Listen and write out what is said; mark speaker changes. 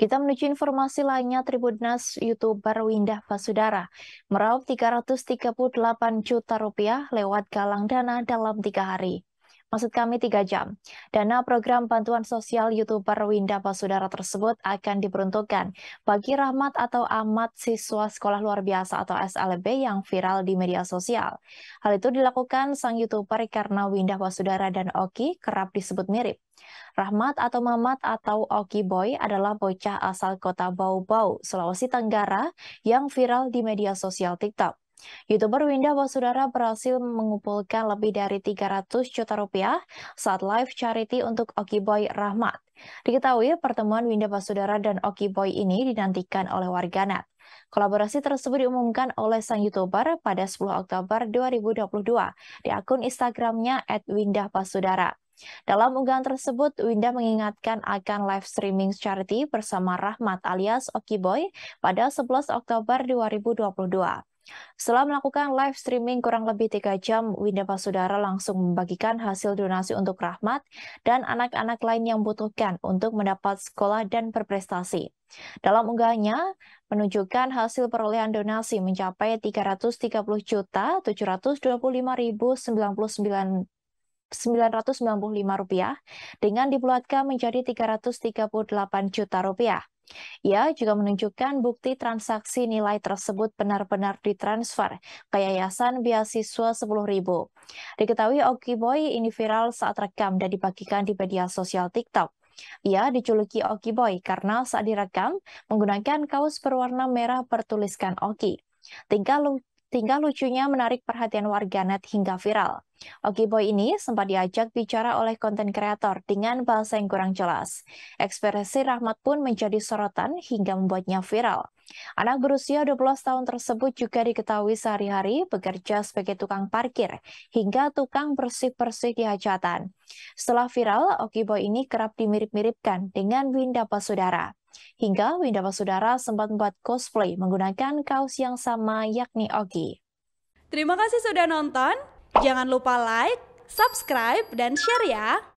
Speaker 1: Kita menuju informasi lainnya, Tribunnas YouTuber Windah Pasudara meraup 338 juta rupiah lewat galang dana dalam tiga hari maksud kami tiga jam. Dana program bantuan sosial YouTuber Winda Pasudara tersebut akan diperuntukkan bagi rahmat atau amat siswa sekolah luar biasa atau SLB yang viral di media sosial. Hal itu dilakukan sang YouTuber karena Winda Pasudara dan Oki kerap disebut mirip. Rahmat atau Mamat atau Oki Boy adalah bocah asal kota Bau Bau, Sulawesi Tenggara yang viral di media sosial TikTok. YouTuber Winda Basudara berhasil mengumpulkan lebih dari 300 juta rupiah saat live charity untuk Oki Boy Rahmat. Diketahui pertemuan Winda Basudara dan Oki Boy ini dinantikan oleh warganet. Kolaborasi tersebut diumumkan oleh sang YouTuber pada 10 Oktober 2022 di akun Instagramnya Winda Basudara. Dalam unggahan tersebut, Winda mengingatkan akan live streaming charity bersama Rahmat alias Oki Boy pada 11 Oktober 2022. Setelah melakukan live streaming kurang lebih tiga jam, Winda Pasudara langsung membagikan hasil donasi untuk Rahmat dan anak-anak lain yang butuhkan untuk mendapat sekolah dan berprestasi. Dalam unggahannya, menunjukkan hasil perolehan donasi mencapai 330 juta rupiah dengan dibulatkan menjadi 338 juta rupiah. Ia juga menunjukkan bukti transaksi nilai tersebut benar-benar ditransfer ke Yayasan Beasiswa 10.000. Diketahui Oki Boy ini viral saat rekam dan dibagikan di media sosial TikTok. Ia dijuluki Oki Boy karena saat direkam menggunakan kaos berwarna merah bertuliskan Oki. Tingkah Tinggal lucunya menarik perhatian warganet hingga viral. Oki Boy ini sempat diajak bicara oleh konten kreator dengan bahasa yang kurang jelas. Ekspresi Rahmat pun menjadi sorotan hingga membuatnya viral. Anak berusia 12 tahun tersebut juga diketahui sehari-hari bekerja sebagai tukang parkir hingga tukang bersih-bersih di hajatan. Setelah viral, Oki Boy ini kerap dimirip-miripkan dengan Winda Pasudara. Hingga Winda Pasudara sempat membuat cosplay menggunakan kaos yang sama yakni Oki. Terima kasih sudah nonton. Jangan lupa like, subscribe, dan share ya.